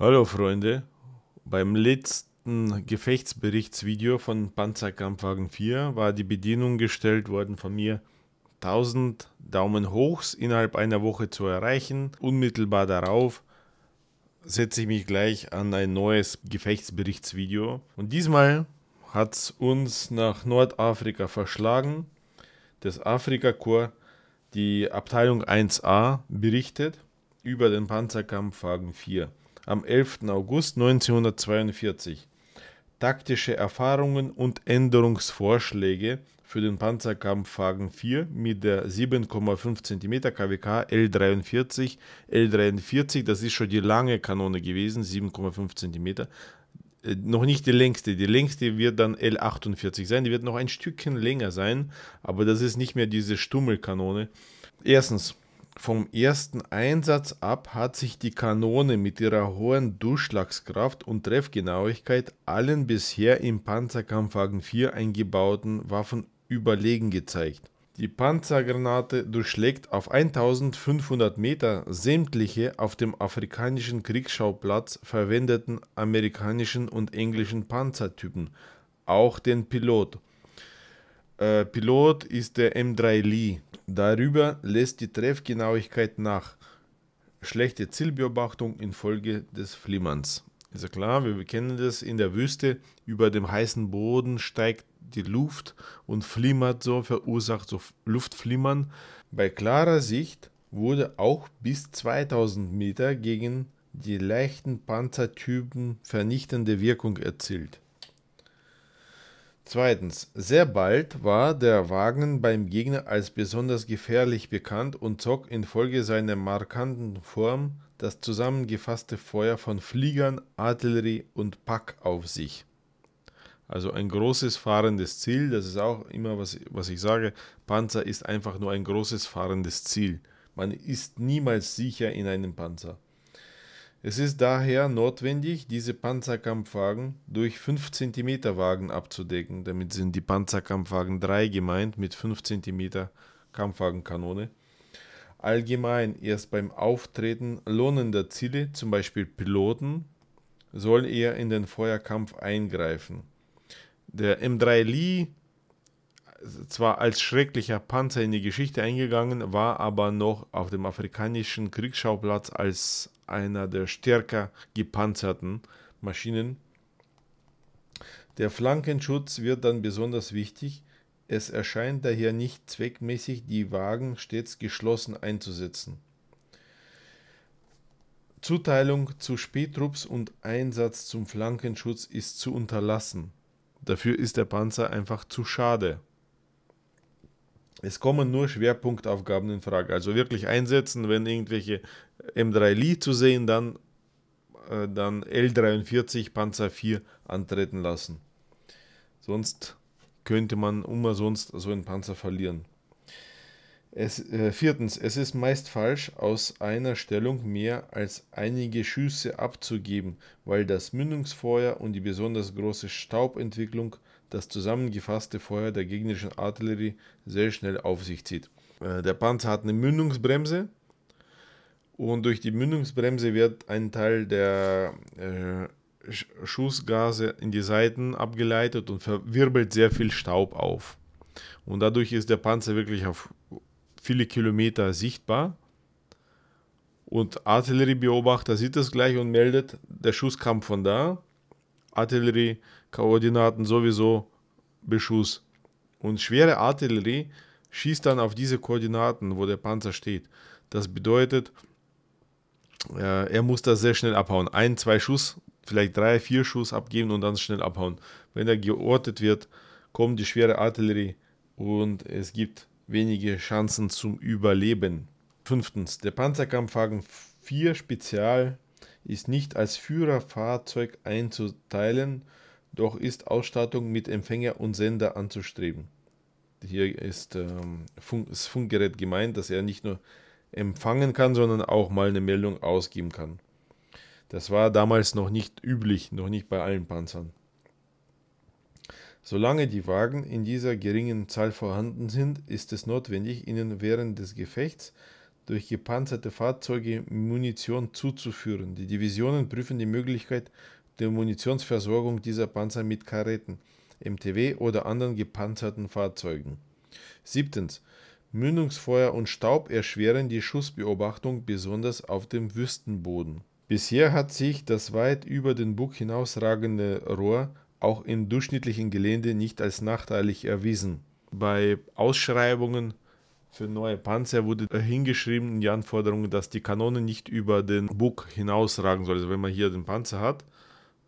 Hallo Freunde, beim letzten Gefechtsberichtsvideo von Panzerkampfwagen 4 war die Bedienung gestellt worden von mir, 1000 Daumen hochs innerhalb einer Woche zu erreichen. Unmittelbar darauf setze ich mich gleich an ein neues Gefechtsberichtsvideo. Und diesmal hat es uns nach Nordafrika verschlagen. Das Afrika-Korps, die Abteilung 1a, berichtet über den Panzerkampfwagen 4 am 11. August 1942. Taktische Erfahrungen und Änderungsvorschläge für den Panzerkampfwagen 4 mit der 7,5 cm KWK L43. L43, das ist schon die lange Kanone gewesen, 7,5 cm. Äh, noch nicht die längste. Die längste wird dann L48 sein. Die wird noch ein Stückchen länger sein, aber das ist nicht mehr diese Stummelkanone. Erstens, vom ersten Einsatz ab hat sich die Kanone mit ihrer hohen Durchschlagskraft und Treffgenauigkeit allen bisher im Panzerkampfwagen 4 eingebauten Waffen überlegen gezeigt. Die Panzergranate durchschlägt auf 1500 Meter sämtliche auf dem afrikanischen Kriegsschauplatz verwendeten amerikanischen und englischen Panzertypen, auch den Pilot. Äh, Pilot ist der M3 Lee. Darüber lässt die Treffgenauigkeit nach. Schlechte Zielbeobachtung infolge des Flimmerns. Ist ja klar, wir kennen das in der Wüste. Über dem heißen Boden steigt die Luft und flimmert so, verursacht so Luftflimmern. Bei klarer Sicht wurde auch bis 2000 Meter gegen die leichten Panzertypen vernichtende Wirkung erzielt. Zweitens, sehr bald war der Wagen beim Gegner als besonders gefährlich bekannt und zog infolge seiner markanten Form das zusammengefasste Feuer von Fliegern, Artillerie und Pack auf sich. Also ein großes fahrendes Ziel, das ist auch immer, was, was ich sage, Panzer ist einfach nur ein großes fahrendes Ziel. Man ist niemals sicher in einem Panzer. Es ist daher notwendig, diese Panzerkampfwagen durch 5 cm Wagen abzudecken. Damit sind die Panzerkampfwagen 3 gemeint mit 5 cm Kampfwagenkanone. Allgemein erst beim Auftreten lohnender Ziele, zum Beispiel Piloten, soll er in den Feuerkampf eingreifen. Der M3 Lee, zwar als schrecklicher Panzer in die Geschichte eingegangen, war aber noch auf dem afrikanischen Kriegsschauplatz als einer der stärker gepanzerten Maschinen. Der Flankenschutz wird dann besonders wichtig. Es erscheint daher nicht zweckmäßig, die Wagen stets geschlossen einzusetzen. Zuteilung zu Spätrupps und Einsatz zum Flankenschutz ist zu unterlassen. Dafür ist der Panzer einfach zu schade es kommen nur Schwerpunktaufgaben in Frage. Also wirklich einsetzen, wenn irgendwelche M3 Lee zu sehen, dann, äh, dann L43 Panzer 4 antreten lassen. Sonst könnte man immer sonst so einen Panzer verlieren. Es, äh, viertens, es ist meist falsch, aus einer Stellung mehr als einige Schüsse abzugeben, weil das Mündungsfeuer und die besonders große Staubentwicklung das zusammengefasste Feuer der gegnerischen Artillerie sehr schnell auf sich zieht. Äh, der Panzer hat eine Mündungsbremse und durch die Mündungsbremse wird ein Teil der äh, Schussgase in die Seiten abgeleitet und wirbelt sehr viel Staub auf. Und dadurch ist der Panzer wirklich auf viele Kilometer sichtbar. Und Artilleriebeobachter sieht das gleich und meldet, der Schuss kam von da. Artillerie Koordinaten sowieso Beschuss. Und schwere Artillerie schießt dann auf diese Koordinaten, wo der Panzer steht. Das bedeutet, äh, er muss da sehr schnell abhauen. Ein, zwei Schuss, vielleicht drei, vier Schuss abgeben und dann schnell abhauen. Wenn er geortet wird, kommt die schwere Artillerie und es gibt wenige Chancen zum Überleben. Fünftens, der Panzerkampfwagen 4 Spezial ist nicht als Führerfahrzeug einzuteilen, doch ist Ausstattung mit Empfänger und Sender anzustreben. Hier ist ähm, Fun das Funkgerät gemeint, dass er nicht nur empfangen kann, sondern auch mal eine Meldung ausgeben kann. Das war damals noch nicht üblich, noch nicht bei allen Panzern. Solange die Wagen in dieser geringen Zahl vorhanden sind, ist es notwendig, ihnen während des Gefechts durch gepanzerte Fahrzeuge Munition zuzuführen. Die Divisionen prüfen die Möglichkeit, der Munitionsversorgung dieser Panzer mit Karetten, MTW oder anderen gepanzerten Fahrzeugen. 7. Mündungsfeuer und Staub erschweren die Schussbeobachtung besonders auf dem Wüstenboden. Bisher hat sich das weit über den Bug hinausragende Rohr auch im durchschnittlichen Gelände nicht als nachteilig erwiesen. Bei Ausschreibungen für neue Panzer wurde hingeschrieben in die Anforderungen, dass die Kanone nicht über den Bug hinausragen soll. Also wenn man hier den Panzer hat,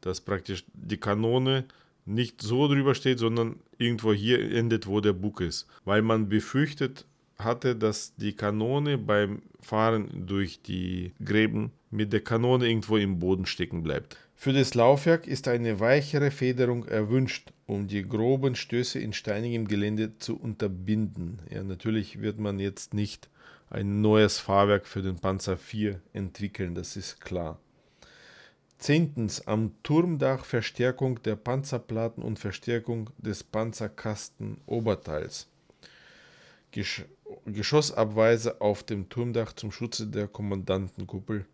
dass praktisch die Kanone nicht so drüber steht, sondern irgendwo hier endet, wo der Bug ist. Weil man befürchtet hatte, dass die Kanone beim Fahren durch die Gräben mit der Kanone irgendwo im Boden stecken bleibt. Für das Laufwerk ist eine weichere Federung erwünscht, um die groben Stöße in steinigem Gelände zu unterbinden. Ja, natürlich wird man jetzt nicht ein neues Fahrwerk für den Panzer 4 entwickeln, das ist klar. Zehntens am Turmdach Verstärkung der Panzerplatten und Verstärkung des Panzerkastenoberteils. Gesch Geschossabweise auf dem Turmdach zum Schutze der Kommandantenkuppel.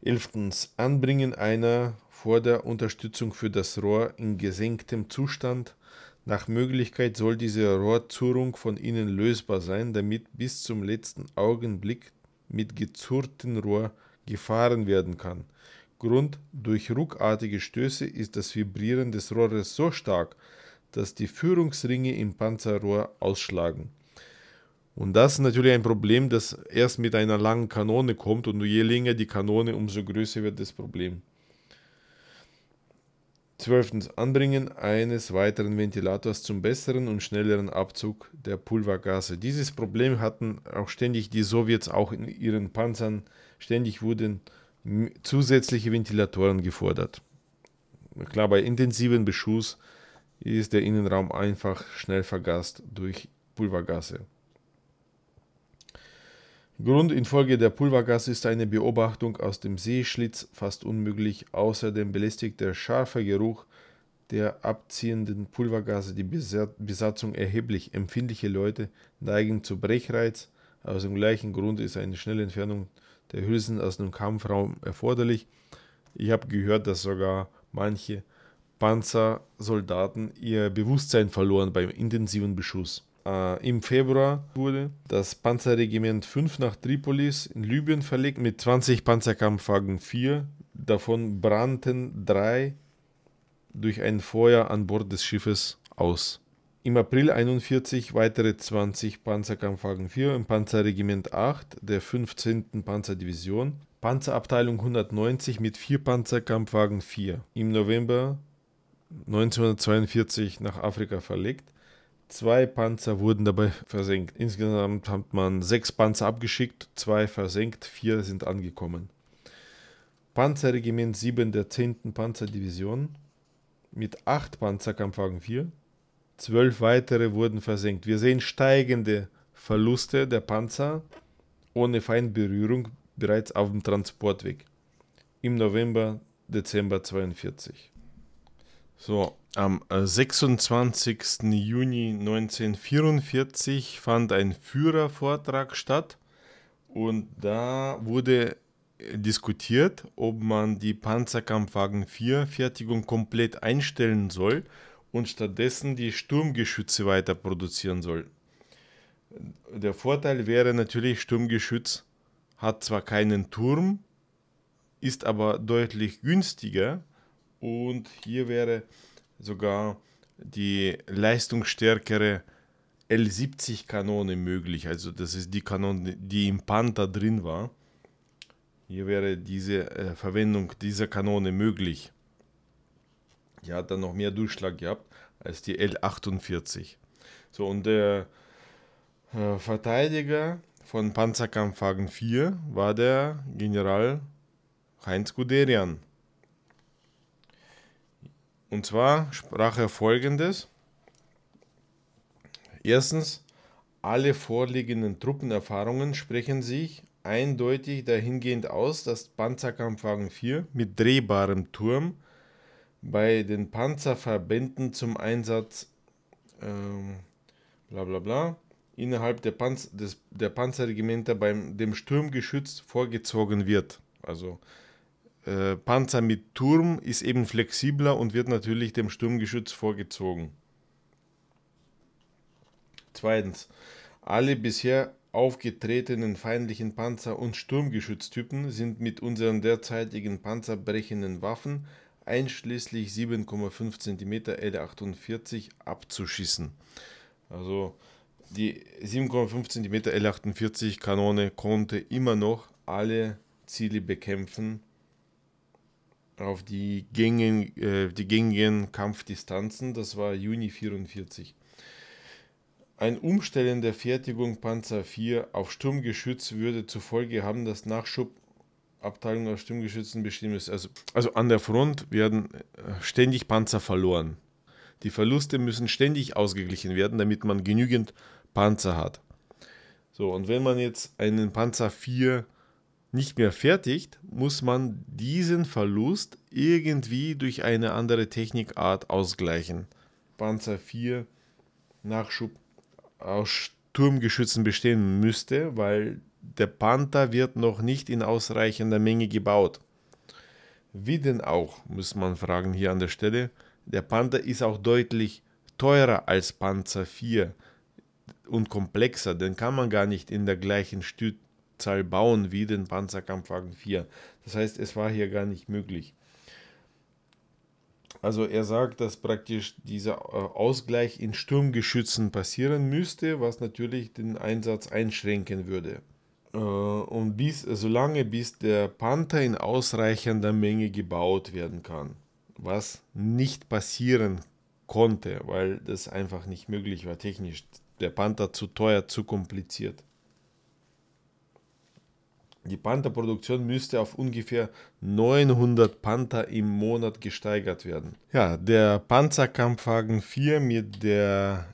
Elftens Anbringen einer Vorderunterstützung für das Rohr in gesenktem Zustand. Nach Möglichkeit soll diese Rohrzurrung von innen lösbar sein, damit bis zum letzten Augenblick mit gezurrten Rohr gefahren werden kann. Grund durch ruckartige Stöße ist das Vibrieren des Rohres so stark, dass die Führungsringe im Panzerrohr ausschlagen. Und das ist natürlich ein Problem, das erst mit einer langen Kanone kommt und je länger die Kanone, umso größer wird das Problem. Zwölftens, Anbringen eines weiteren Ventilators zum besseren und schnelleren Abzug der Pulvergase. Dieses Problem hatten auch ständig die Sowjets, auch in ihren Panzern. Ständig wurden zusätzliche Ventilatoren gefordert. Klar, bei intensiven Beschuss ist der Innenraum einfach schnell vergast durch Pulvergasse. Grund infolge der Pulvergasse ist eine Beobachtung aus dem Seeschlitz fast unmöglich. Außerdem belästigt der scharfe Geruch der abziehenden Pulvergase die Besatzung erheblich. Empfindliche Leute neigen zu Brechreiz. Aus dem gleichen Grund ist eine schnelle Entfernung der Hülsen aus einem Kampfraum erforderlich. Ich habe gehört, dass sogar manche Panzersoldaten ihr Bewusstsein verloren beim intensiven Beschuss. Äh, Im Februar wurde das Panzerregiment 5 nach Tripolis in Libyen verlegt mit 20 Panzerkampfwagen 4. Davon brannten drei durch ein Feuer an Bord des Schiffes aus. Im April 1941 weitere 20 Panzerkampfwagen 4 im Panzerregiment 8 der 15. Panzerdivision, Panzerabteilung 190 mit 4 Panzerkampfwagen 4. Im November 1942 nach Afrika verlegt. Zwei Panzer wurden dabei versenkt. Insgesamt hat man sechs Panzer abgeschickt, zwei versenkt, vier sind angekommen. Panzerregiment 7 der 10. Panzerdivision mit 8 Panzerkampfwagen 4 Zwölf weitere wurden versenkt. Wir sehen steigende Verluste der Panzer ohne Feindberührung bereits auf dem Transportweg im November, Dezember 42. So, am 26. Äh, Juni 1944 fand ein Führervortrag statt und da wurde äh, diskutiert, ob man die Panzerkampfwagen 4 Fertigung komplett einstellen soll und stattdessen die Sturmgeschütze weiter produzieren soll. Der Vorteil wäre natürlich, Sturmgeschütz hat zwar keinen Turm, ist aber deutlich günstiger und hier wäre sogar die leistungsstärkere L70-Kanone möglich. Also das ist die Kanone, die im Panther drin war. Hier wäre diese äh, Verwendung dieser Kanone möglich. Die hat dann noch mehr Durchschlag gehabt als die L48. So, und der äh, Verteidiger von Panzerkampfwagen 4 war der General Heinz Guderian. Und zwar sprach er folgendes. Erstens, alle vorliegenden Truppenerfahrungen sprechen sich eindeutig dahingehend aus, dass Panzerkampfwagen 4 mit drehbarem Turm bei den Panzerverbänden zum Einsatz, ähm, bla bla bla, innerhalb der, Panz des, der Panzerregimenter beim dem Sturmgeschütz vorgezogen wird. Also äh, Panzer mit Turm ist eben flexibler und wird natürlich dem Sturmgeschütz vorgezogen. Zweitens, alle bisher aufgetretenen feindlichen Panzer- und Sturmgeschütztypen sind mit unseren derzeitigen panzerbrechenden Waffen einschließlich 7,5 cm L48 abzuschießen. Also die 7,5 cm L48 Kanone konnte immer noch alle Ziele bekämpfen auf die gängigen, äh, die gängigen Kampfdistanzen. Das war Juni 44. Ein Umstellen der Fertigung Panzer 4 auf Sturmgeschütz würde zur Folge haben, dass Nachschub Abteilung aus Stimmgeschützen bestehen ist. Also, also an der Front werden äh, ständig Panzer verloren. Die Verluste müssen ständig ausgeglichen werden, damit man genügend Panzer hat. So, und wenn man jetzt einen Panzer 4 nicht mehr fertigt, muss man diesen Verlust irgendwie durch eine andere Technikart ausgleichen. Panzer 4 Nachschub aus Sturmgeschützen bestehen müsste, weil der Panther wird noch nicht in ausreichender Menge gebaut. Wie denn auch, muss man fragen hier an der Stelle. Der Panther ist auch deutlich teurer als Panzer 4 und komplexer. Den kann man gar nicht in der gleichen Stückzahl bauen wie den Panzerkampfwagen 4. Das heißt, es war hier gar nicht möglich. Also er sagt, dass praktisch dieser äh, Ausgleich in Sturmgeschützen passieren müsste, was natürlich den Einsatz einschränken würde. Äh, und bis, solange also bis der Panther in ausreichender Menge gebaut werden kann, was nicht passieren konnte, weil das einfach nicht möglich war technisch. Der Panther zu teuer, zu kompliziert. Die Pantherproduktion müsste auf ungefähr 900 Panther im Monat gesteigert werden. Ja, der Panzerkampfwagen 4 mit der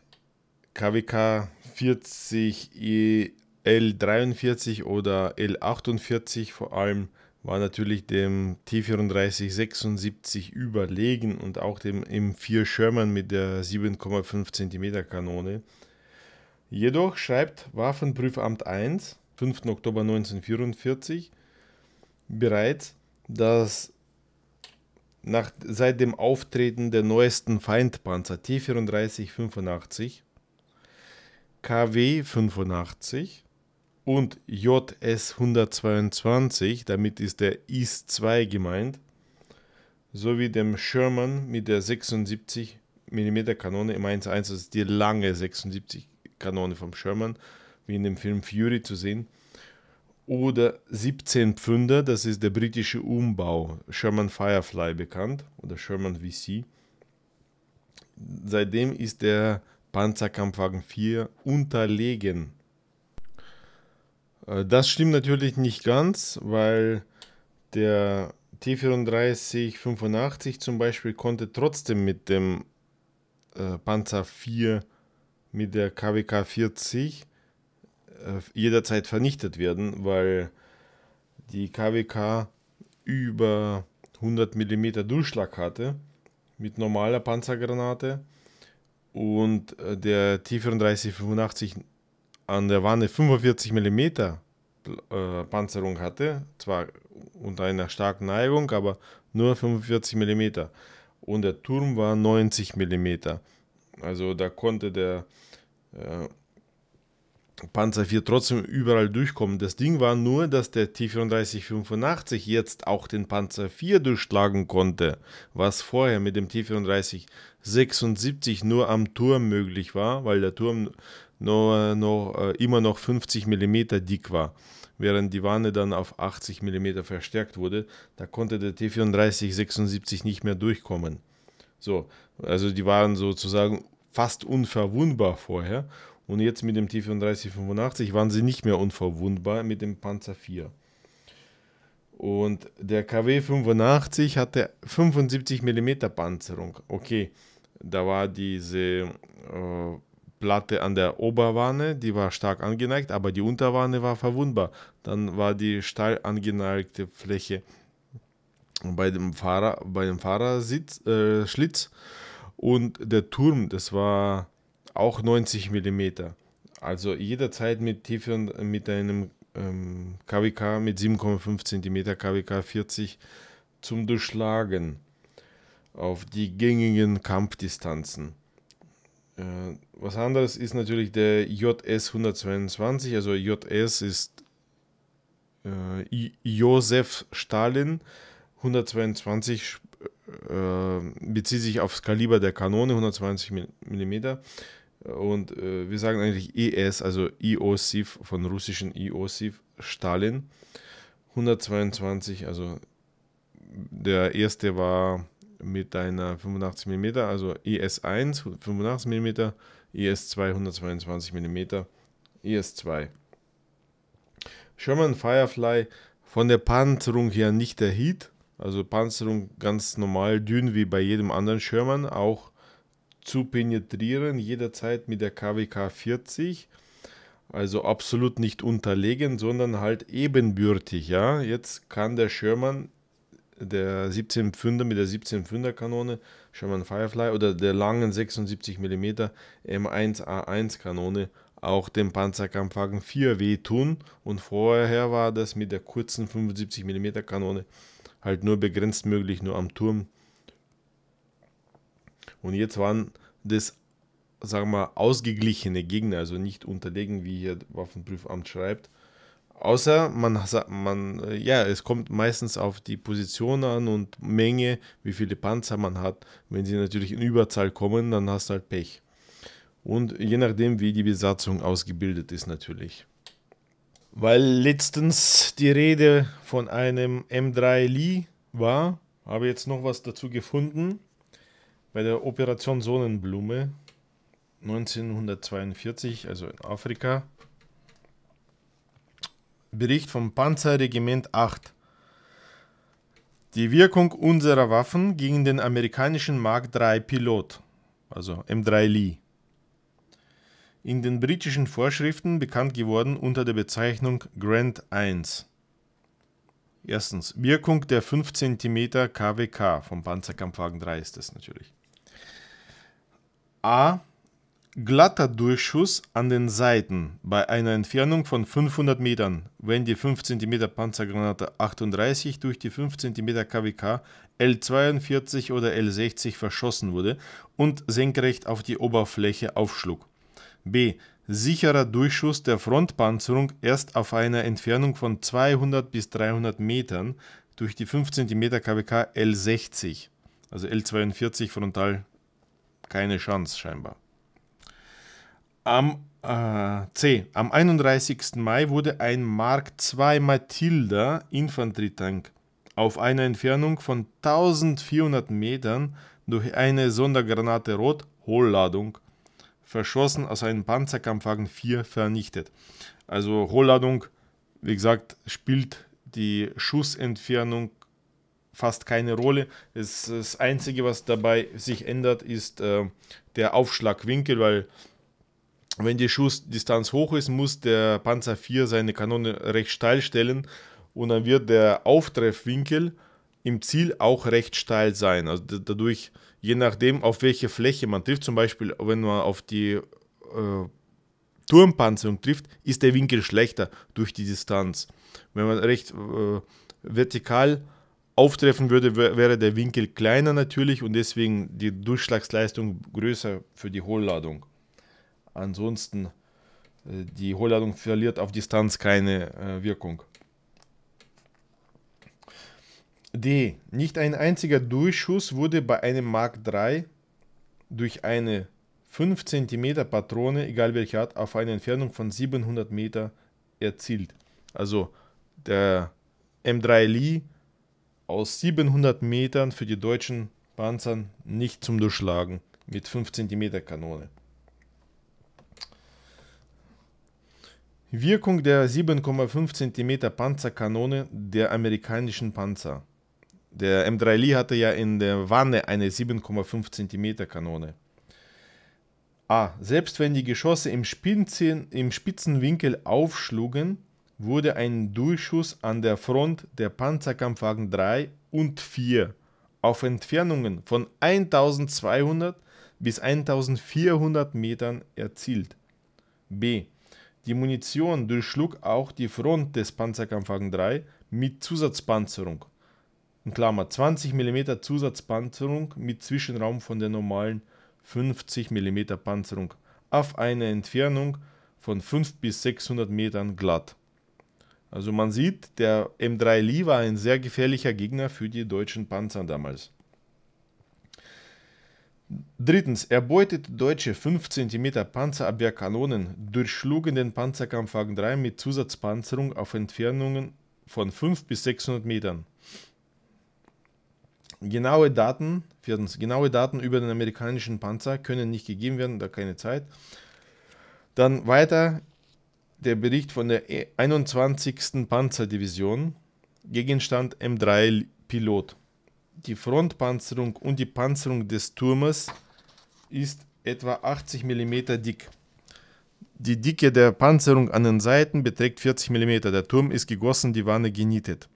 KWK 40E L43 oder L48 vor allem war natürlich dem T34 76 überlegen und auch dem M4 Sherman mit der 7,5 cm Kanone. Jedoch schreibt Waffenprüfamt 1, 5. Oktober 1944, bereits, dass nach, seit dem Auftreten der neuesten Feindpanzer T34-85, KW-85 und JS 122, damit ist der IS-2 gemeint, sowie dem Sherman mit der 76 mm Kanone im 1.1, das ist die lange 76 Kanone vom Sherman, wie in dem Film Fury zu sehen. Oder 17 Pfünder, das ist der britische Umbau, Sherman Firefly bekannt oder Sherman VC. Seitdem ist der Panzerkampfwagen 4 unterlegen äh, das stimmt natürlich nicht ganz, weil der T3485 zum Beispiel konnte trotzdem mit dem äh, Panzer 4 mit der KWK 40 äh, jederzeit vernichtet werden, weil die KWK über 100 mm Durchschlag hatte mit normaler Panzergranate und äh, der T3485 an der Wanne 45 mm äh, Panzerung hatte, zwar unter einer starken Neigung, aber nur 45 mm. Und der Turm war 90 mm. Also da konnte der äh, Panzer 4 trotzdem überall durchkommen. Das Ding war nur, dass der T-34-85 jetzt auch den Panzer 4 durchschlagen konnte, was vorher mit dem T-34-76 nur am Turm möglich war, weil der Turm nur noch, äh, immer noch 50 mm dick war. Während die Wanne dann auf 80 mm verstärkt wurde, da konnte der T34 76 nicht mehr durchkommen. So, also die waren sozusagen fast unverwundbar vorher. Und jetzt mit dem T34-85 waren sie nicht mehr unverwundbar mit dem Panzer 4. Und der KW 85 hatte 75 mm Panzerung. Okay, da war diese äh, Platte an der Oberwanne, die war stark angeneigt, aber die Unterwanne war verwundbar. Dann war die steil angeneigte Fläche bei dem, Fahrer, bei dem Fahrersitz, äh, Schlitz und der Turm, das war auch 90 mm. Also jederzeit mit Tiefe und mit einem ähm, KWK mit 7,5 cm KWK 40 zum Durchschlagen auf die gängigen Kampfdistanzen. Äh, was anderes ist natürlich der JS 122, also JS ist äh, Josef Stalin. 122 äh, bezieht sich aufs Kaliber der Kanone, 120 mm. Und äh, wir sagen eigentlich ES, also Iosif von russischen Iosif Stalin. 122, also der erste war mit einer 85mm, also is 1 85mm, is 2 122mm, is 2 Sherman Firefly von der Panzerung her nicht der Hit, also Panzerung ganz normal dünn wie bei jedem anderen Sherman, auch zu penetrieren jederzeit mit der KWK 40. Also absolut nicht unterlegen, sondern halt ebenbürtig. Ja? Jetzt kann der Schirmann der 17 Pfünder mit der 17 Pfünder Kanone, Sherman Firefly oder der langen 76 mm M1A1 Kanone auch dem Panzerkampfwagen 4 wehtun und vorher war das mit der kurzen 75 mm Kanone halt nur begrenzt möglich, nur am Turm. Und jetzt waren das, sagen wir ausgeglichene Gegner, also nicht unterlegen, wie hier Waffenprüfamt schreibt, Außer man, man, äh, ja, es kommt meistens auf die Position an und Menge, wie viele Panzer man hat. Wenn sie natürlich in Überzahl kommen, dann hast du halt Pech. Und je nachdem, wie die Besatzung ausgebildet ist, natürlich. Weil letztens die Rede von einem M3 Lee war, habe jetzt noch was dazu gefunden. Bei der Operation Sonnenblume 1942, also in Afrika Bericht vom Panzerregiment 8 Die Wirkung unserer Waffen gegen den amerikanischen Mark III Pilot, also M3 Lee. In den britischen Vorschriften bekannt geworden unter der Bezeichnung Grand 1. Erstens, Wirkung der 5 cm KWK vom Panzerkampfwagen 3 ist das natürlich. A glatter Durchschuss an den Seiten bei einer Entfernung von 500 Metern, wenn die 5 cm Panzergranate 38 durch die 5 cm KWK L42 oder L60 verschossen wurde und senkrecht auf die Oberfläche aufschlug. B. Sicherer Durchschuss der Frontpanzerung erst auf einer Entfernung von 200 bis 300 Metern durch die 5 cm KWK L60, also L42 frontal, keine Chance scheinbar. Am äh, C. Am 31. Mai wurde ein Mark II Matilda Infanterietank auf einer Entfernung von 1400 Metern durch eine Sondergranate Rot Hohlladung verschossen aus einem Panzerkampfwagen 4 vernichtet. Also Hohlladung, wie gesagt, spielt die Schussentfernung fast keine Rolle. Das, das Einzige, was dabei sich ändert, ist äh, der Aufschlagwinkel, weil wenn die Schussdistanz hoch ist, muss der Panzer 4 seine Kanone recht steil stellen und dann wird der Auftreffwinkel im Ziel auch recht steil sein. Also dadurch, je nachdem, auf welche Fläche man trifft, zum Beispiel, wenn man auf die äh, Turmpanzerung trifft, ist der Winkel schlechter durch die Distanz. Wenn man recht äh, vertikal auftreffen würde, wäre der Winkel kleiner natürlich und deswegen die Durchschlagsleistung größer für die Hohlladung. Ansonsten äh, die Hohlladung verliert auf Distanz keine äh, Wirkung. D. Nicht ein einziger Durchschuss wurde bei einem Mark III durch eine 5 cm Patrone, egal welche Art, auf eine Entfernung von 700 Meter erzielt. Also der M3 Lee aus 700 Metern für die deutschen Panzern nicht zum Durchschlagen mit 5 cm Kanone. Wirkung der 7,5 cm Panzerkanone der amerikanischen Panzer. Der M3 Lee hatte ja in der Wanne eine 7,5 cm Kanone. A. Selbst wenn die Geschosse im, Spitzen, im Spitzenwinkel aufschlugen, wurde ein Durchschuss an der Front der Panzerkampfwagen 3 und 4 auf Entfernungen von 1200 bis 1400 Metern erzielt. B. Die Munition durchschlug auch die Front des Panzerkampfwagen 3 mit Zusatzpanzerung In (Klammer 20 mm Zusatzpanzerung mit Zwischenraum von der normalen 50 mm Panzerung auf eine Entfernung von 500 bis 600 Metern glatt). Also man sieht, der M3 Lee war ein sehr gefährlicher Gegner für die deutschen Panzer damals Drittens, erbeutete deutsche 5 cm Panzerabwehrkanonen durchschlugen den Panzerkampfwagen 3 mit Zusatzpanzerung auf Entfernungen von 5 bis 600 Metern. Genaue Daten, viertens, genaue Daten über den amerikanischen Panzer können nicht gegeben werden, da keine Zeit. Dann weiter der Bericht von der 21. Panzerdivision, Gegenstand M3 Pilot. Die Frontpanzerung und die Panzerung des Turmes ist etwa 80 mm dick. Die Dicke der Panzerung an den Seiten beträgt 40 mm. Der Turm ist gegossen, die Wanne genietet.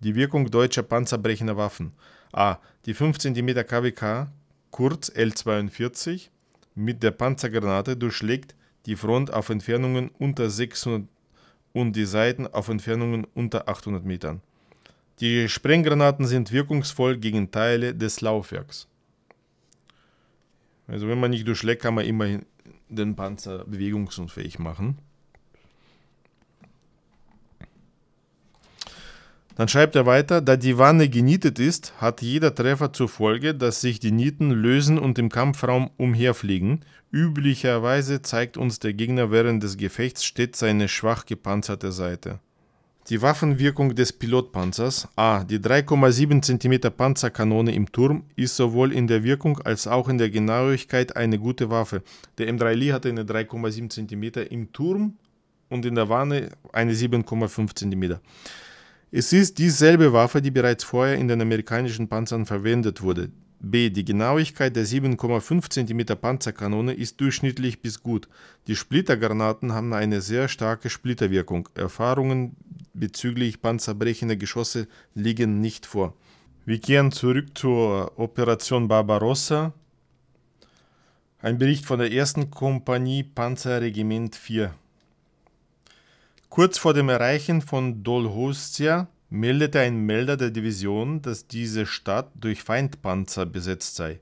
Die Wirkung deutscher panzerbrechender Waffen. A. Die 5 cm KWK, kurz L42, mit der Panzergranate durchschlägt die Front auf Entfernungen unter 600 und die Seiten auf Entfernungen unter 800 Metern. Die Sprenggranaten sind wirkungsvoll gegen Teile des Laufwerks. Also wenn man nicht durchschlägt, kann man immerhin den Panzer bewegungsunfähig machen. Dann schreibt er weiter, da die Wanne genietet ist, hat jeder Treffer zur Folge, dass sich die Nieten lösen und im Kampfraum umherfliegen. Üblicherweise zeigt uns der Gegner während des Gefechts stets seine schwach gepanzerte Seite. Die Waffenwirkung des Pilotpanzers A. Die 3,7 cm Panzerkanone im Turm ist sowohl in der Wirkung als auch in der Genauigkeit eine gute Waffe. Der M3 Lee hatte eine 3,7 cm im Turm und in der Wanne eine 7,5 cm. Es ist dieselbe Waffe, die bereits vorher in den amerikanischen Panzern verwendet wurde. B. Die Genauigkeit der 7,5 cm Panzerkanone ist durchschnittlich bis gut. Die Splittergranaten haben eine sehr starke Splitterwirkung. Erfahrungen bezüglich panzerbrechender Geschosse liegen nicht vor. Wir kehren zurück zur Operation Barbarossa. Ein Bericht von der 1. Kompanie Panzerregiment 4. Kurz vor dem Erreichen von Dolhostia meldete ein Melder der Division, dass diese Stadt durch Feindpanzer besetzt sei.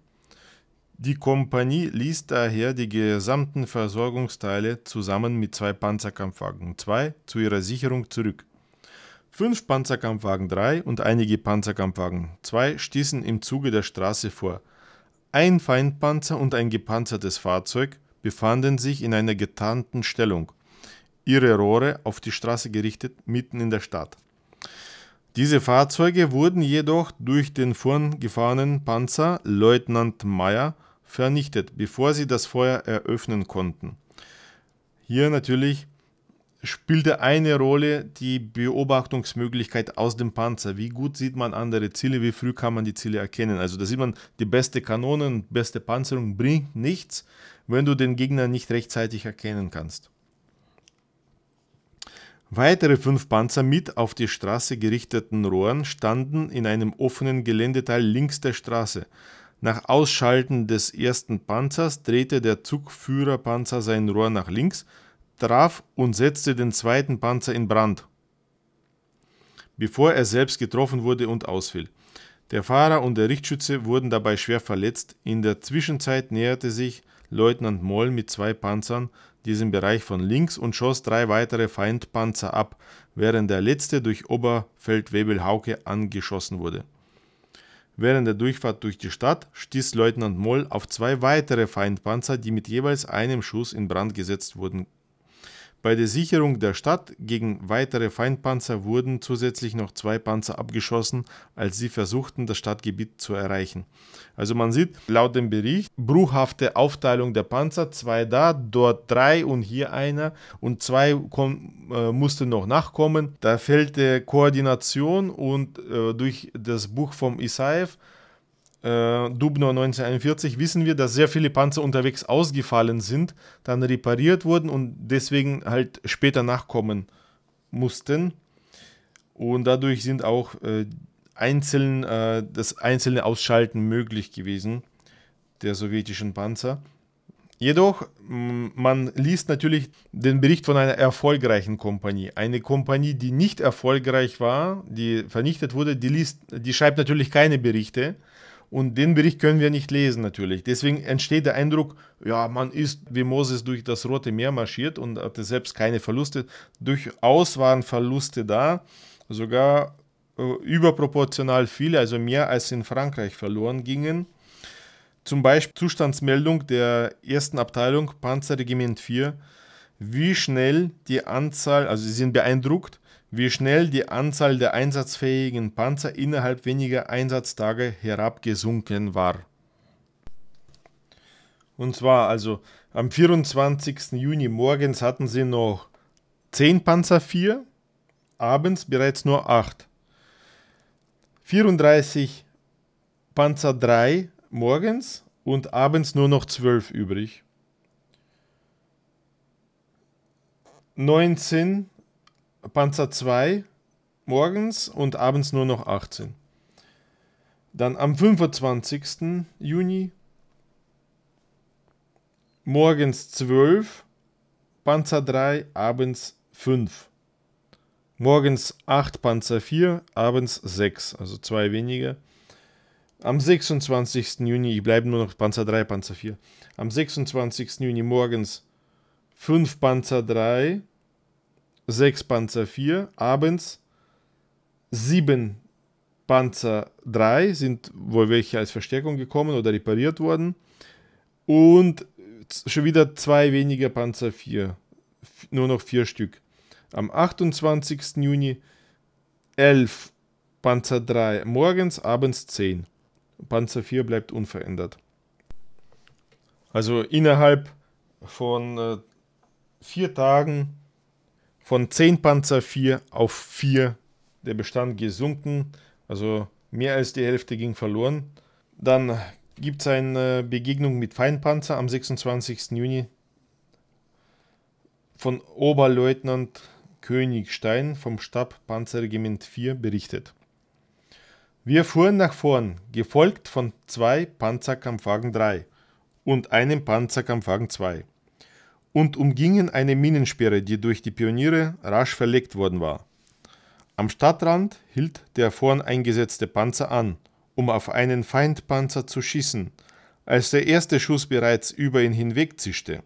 Die Kompanie ließ daher die gesamten Versorgungsteile zusammen mit zwei Panzerkampfwagen 2 zu ihrer Sicherung zurück. Fünf Panzerkampfwagen 3 und einige Panzerkampfwagen 2 stießen im Zuge der Straße vor. Ein Feindpanzer und ein gepanzertes Fahrzeug befanden sich in einer getarnten Stellung, ihre Rohre auf die Straße gerichtet, mitten in der Stadt. Diese Fahrzeuge wurden jedoch durch den vorn gefahrenen Panzer Leutnant Meyer vernichtet, bevor sie das Feuer eröffnen konnten. Hier natürlich spielte eine Rolle die Beobachtungsmöglichkeit aus dem Panzer. Wie gut sieht man andere Ziele, wie früh kann man die Ziele erkennen. Also da sieht man, die beste Kanone beste Panzerung bringt nichts, wenn du den Gegner nicht rechtzeitig erkennen kannst. Weitere fünf Panzer mit auf die Straße gerichteten Rohren standen in einem offenen Geländeteil links der Straße. Nach Ausschalten des ersten Panzers drehte der Zugführerpanzer sein Rohr nach links, traf und setzte den zweiten Panzer in Brand, bevor er selbst getroffen wurde und ausfiel. Der Fahrer und der Richtschütze wurden dabei schwer verletzt. In der Zwischenzeit näherte sich Leutnant Moll mit zwei Panzern diesen Bereich von links und schoss drei weitere Feindpanzer ab, während der letzte durch Oberfeldwebel Hauke angeschossen wurde. Während der Durchfahrt durch die Stadt stieß Leutnant Moll auf zwei weitere Feindpanzer, die mit jeweils einem Schuss in Brand gesetzt wurden bei der Sicherung der Stadt gegen weitere Feindpanzer wurden zusätzlich noch zwei Panzer abgeschossen, als sie versuchten, das Stadtgebiet zu erreichen. Also man sieht laut dem Bericht bruchhafte Aufteilung der Panzer, zwei da, dort drei und hier einer und zwei äh, mussten noch nachkommen. Da fehlte Koordination und äh, durch das Buch vom Isaev äh, Dubno 1941 wissen wir, dass sehr viele Panzer unterwegs ausgefallen sind, dann repariert wurden und deswegen halt später nachkommen mussten. Und dadurch sind auch äh, einzeln, äh, das einzelne Ausschalten möglich gewesen der sowjetischen Panzer. Jedoch, man liest natürlich den Bericht von einer erfolgreichen Kompanie. Eine Kompanie, die nicht erfolgreich war, die vernichtet wurde, die, liest, die schreibt natürlich keine Berichte, und den Bericht können wir nicht lesen natürlich. Deswegen entsteht der Eindruck, ja, man ist wie Moses durch das Rote Meer marschiert und hatte selbst keine Verluste. Durchaus waren Verluste da, sogar äh, überproportional viele, also mehr als in Frankreich verloren gingen. Zum Beispiel Zustandsmeldung der ersten Abteilung Panzerregiment 4, wie schnell die Anzahl, also sie sind beeindruckt, wie schnell die Anzahl der einsatzfähigen Panzer innerhalb weniger Einsatztage herabgesunken war. Und zwar also am 24. Juni morgens hatten sie noch 10 Panzer 4, abends bereits nur 8. 34 Panzer 3 morgens und abends nur noch 12 übrig. 19 Panzer Panzer 2 morgens und abends nur noch 18. Dann am 25. Juni morgens 12, Panzer 3, abends 5. Morgens 8 Panzer 4, abends 6, also zwei weniger. Am 26. Juni, ich bleibe nur noch Panzer 3, Panzer 4. Am 26. Juni morgens 5 Panzer 3, 6 Panzer 4, abends 7 Panzer 3 sind wohl welche als Verstärkung gekommen oder repariert worden und schon wieder zwei weniger Panzer 4, nur noch vier Stück. Am 28. Juni 11 Panzer 3 morgens, abends 10. Panzer 4 bleibt unverändert. Also innerhalb von äh, vier Tagen von 10 Panzer 4 auf 4 der Bestand gesunken, also mehr als die Hälfte ging verloren. Dann gibt es eine Begegnung mit Feinpanzer am 26. Juni von Oberleutnant Königstein vom Stab Panzerregiment 4 berichtet. Wir fuhren nach vorn, gefolgt von zwei Panzerkampfwagen 3 und einem Panzerkampfwagen 2 und umgingen eine Minensperre, die durch die Pioniere rasch verlegt worden war. Am Stadtrand hielt der vorn eingesetzte Panzer an, um auf einen Feindpanzer zu schießen, als der erste Schuss bereits über ihn hinweg zischte.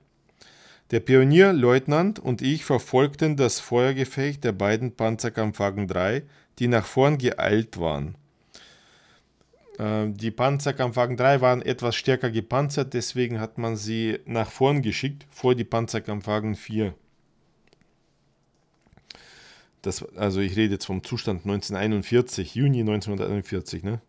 Der Pionierleutnant und ich verfolgten das Feuergefecht der beiden Panzerkampfwagen 3, die nach vorn geeilt waren. Ähm, die Panzerkampfwagen 3 waren etwas stärker gepanzert, deswegen hat man sie nach vorn geschickt, vor die Panzerkampfwagen 4. Das, also ich rede jetzt vom Zustand 1941, Juni 1941. Ne?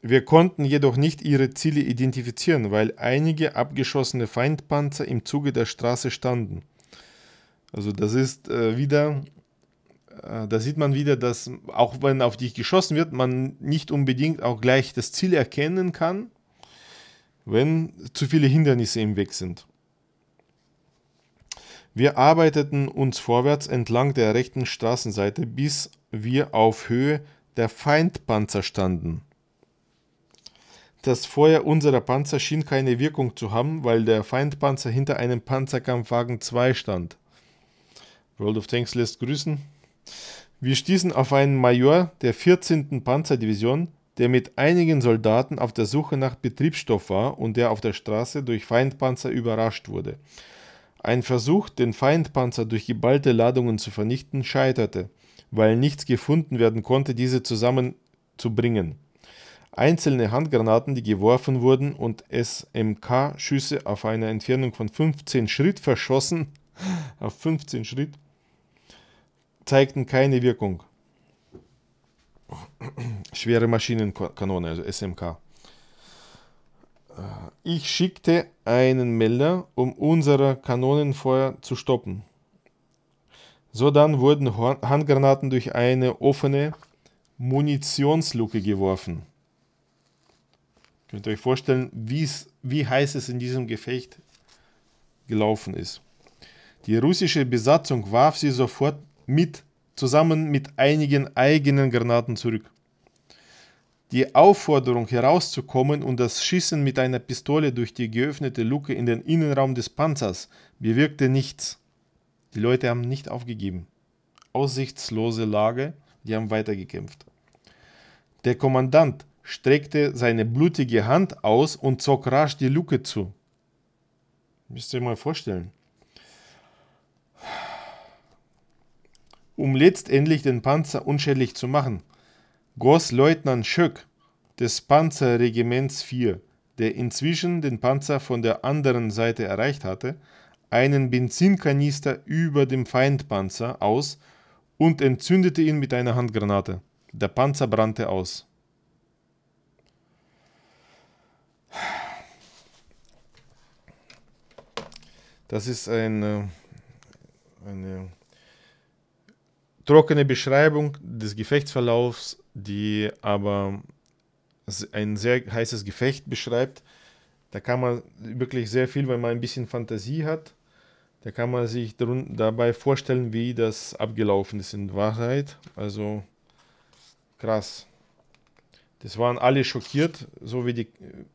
Wir konnten jedoch nicht ihre Ziele identifizieren, weil einige abgeschossene Feindpanzer im Zuge der Straße standen. Also das ist äh, wieder äh, da sieht man wieder, dass auch wenn auf dich geschossen wird, man nicht unbedingt auch gleich das Ziel erkennen kann, wenn zu viele Hindernisse im Weg sind. Wir arbeiteten uns vorwärts entlang der rechten Straßenseite, bis wir auf Höhe der Feindpanzer standen. Das Feuer unserer Panzer schien keine Wirkung zu haben, weil der Feindpanzer hinter einem Panzerkampfwagen 2 stand. World of Tanks lässt grüßen. Wir stießen auf einen Major der 14. Panzerdivision, der mit einigen Soldaten auf der Suche nach Betriebsstoff war und der auf der Straße durch Feindpanzer überrascht wurde. Ein Versuch, den Feindpanzer durch geballte Ladungen zu vernichten, scheiterte, weil nichts gefunden werden konnte, diese zusammenzubringen. Einzelne Handgranaten, die geworfen wurden und SMK-Schüsse auf einer Entfernung von 15 Schritt verschossen, auf 15 Schritt zeigten keine Wirkung. Schwere Maschinenkanone, also SMK. Äh, ich schickte einen Melder, um unser Kanonenfeuer zu stoppen. Sodann wurden Handgranaten durch eine offene Munitionsluke geworfen. Könnt ihr euch vorstellen, wie heiß es in diesem Gefecht gelaufen ist. Die russische Besatzung warf sie sofort mit zusammen mit einigen eigenen Granaten zurück. Die Aufforderung herauszukommen und das Schießen mit einer Pistole durch die geöffnete Luke in den Innenraum des Panzers bewirkte nichts. Die Leute haben nicht aufgegeben. Aussichtslose Lage, die haben weitergekämpft. Der Kommandant streckte seine blutige Hand aus und zog rasch die Luke zu. Müsst ihr mal vorstellen. um letztendlich den Panzer unschädlich zu machen. Großleutnant Schöck des Panzerregiments 4, der inzwischen den Panzer von der anderen Seite erreicht hatte, einen Benzinkanister über dem Feindpanzer aus und entzündete ihn mit einer Handgranate. Der Panzer brannte aus. Das ist äh, eine, eine trockene Beschreibung des Gefechtsverlaufs, die aber ein sehr heißes Gefecht beschreibt. Da kann man wirklich sehr viel, wenn man ein bisschen Fantasie hat, da kann man sich dabei vorstellen, wie das abgelaufen ist in Wahrheit. Also krass. Das waren alle schockiert, so wie die,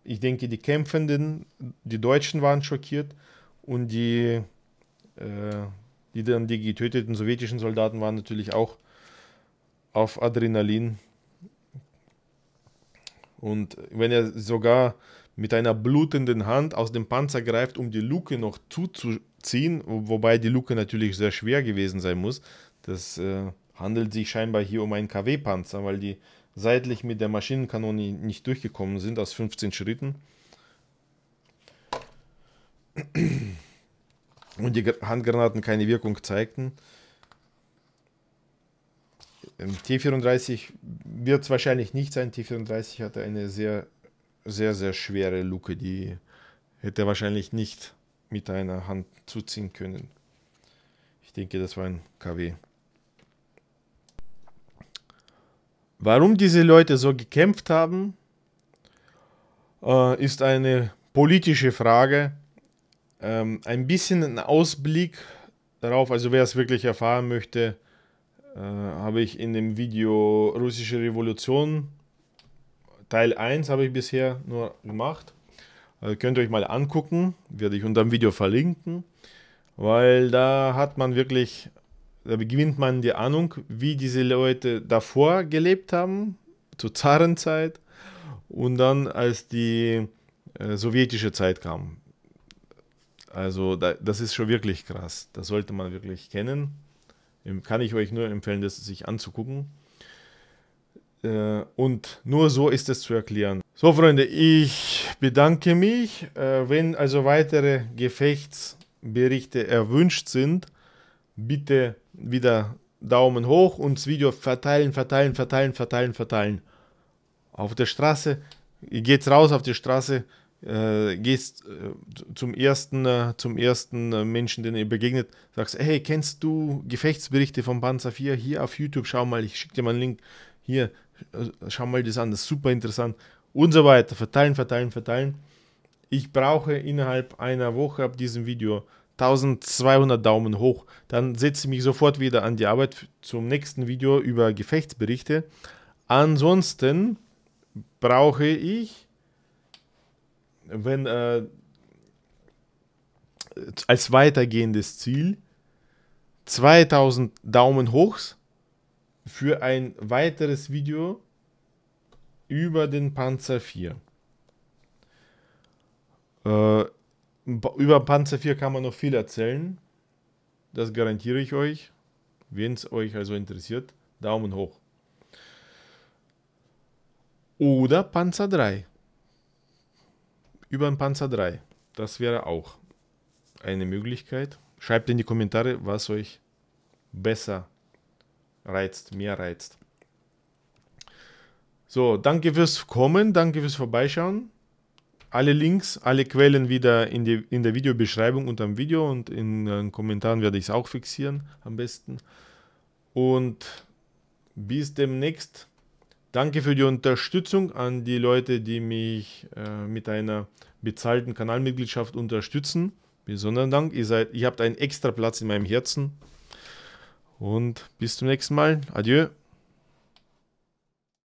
ich denke, die Kämpfenden, die Deutschen waren schockiert und die äh, die dann die getöteten sowjetischen Soldaten waren natürlich auch auf Adrenalin. Und wenn er sogar mit einer blutenden Hand aus dem Panzer greift, um die Luke noch zuzuziehen, wobei die Luke natürlich sehr schwer gewesen sein muss. Das äh, handelt sich scheinbar hier um einen KW-Panzer, weil die seitlich mit der Maschinenkanone nicht durchgekommen sind aus 15 Schritten und die Handgranaten keine Wirkung zeigten. Ähm, T-34 wird es wahrscheinlich nicht sein. T-34 hatte eine sehr, sehr, sehr schwere Luke, die hätte wahrscheinlich nicht mit einer Hand zuziehen können. Ich denke, das war ein KW. Warum diese Leute so gekämpft haben, äh, ist eine politische Frage ähm, ein bisschen einen Ausblick darauf, also wer es wirklich erfahren möchte, äh, habe ich in dem Video Russische Revolution Teil 1 habe ich bisher nur gemacht. Also könnt ihr euch mal angucken, werde ich unter dem Video verlinken, weil da hat man wirklich, da gewinnt man die Ahnung, wie diese Leute davor gelebt haben, zur Zarenzeit und dann als die äh, sowjetische Zeit kam, also da, das ist schon wirklich krass. Das sollte man wirklich kennen. Kann ich euch nur empfehlen, das sich anzugucken. Äh, und nur so ist es zu erklären. So, Freunde, ich bedanke mich. Äh, wenn also weitere Gefechtsberichte erwünscht sind, bitte wieder Daumen hoch und das Video verteilen, verteilen, verteilen, verteilen, verteilen. Auf der Straße, ihr geht raus auf die Straße, äh, gehst äh, zum ersten, äh, zum ersten äh, Menschen, den ihr begegnet, sagst, hey, kennst du Gefechtsberichte vom Panzer 4 hier auf YouTube? Schau mal, ich schicke dir mal einen Link. Hier, äh, schau mal das an, das ist super interessant. Und so weiter. Verteilen, verteilen, verteilen. Ich brauche innerhalb einer Woche ab diesem Video 1200 Daumen hoch. Dann setze ich mich sofort wieder an die Arbeit zum nächsten Video über Gefechtsberichte. Ansonsten brauche ich wenn äh, als weitergehendes Ziel 2000 Daumen hochs für ein weiteres Video über den Panzer 4. Äh, über Panzer 4 kann man noch viel erzählen. Das garantiere ich euch. Wenn es euch also interessiert, Daumen hoch. Oder Panzer 3 über den Panzer 3. Das wäre auch eine Möglichkeit. Schreibt in die Kommentare, was euch besser reizt, mehr reizt. So, danke fürs Kommen, danke fürs Vorbeischauen. Alle Links, alle Quellen wieder in, die, in der Videobeschreibung unter dem Video und in den Kommentaren werde ich es auch fixieren am besten. Und bis demnächst. Danke für die Unterstützung an die Leute, die mich äh, mit einer bezahlten Kanalmitgliedschaft unterstützen. Besonderen Dank, ihr, seid, ihr habt einen extra Platz in meinem Herzen. Und bis zum nächsten Mal. Adieu.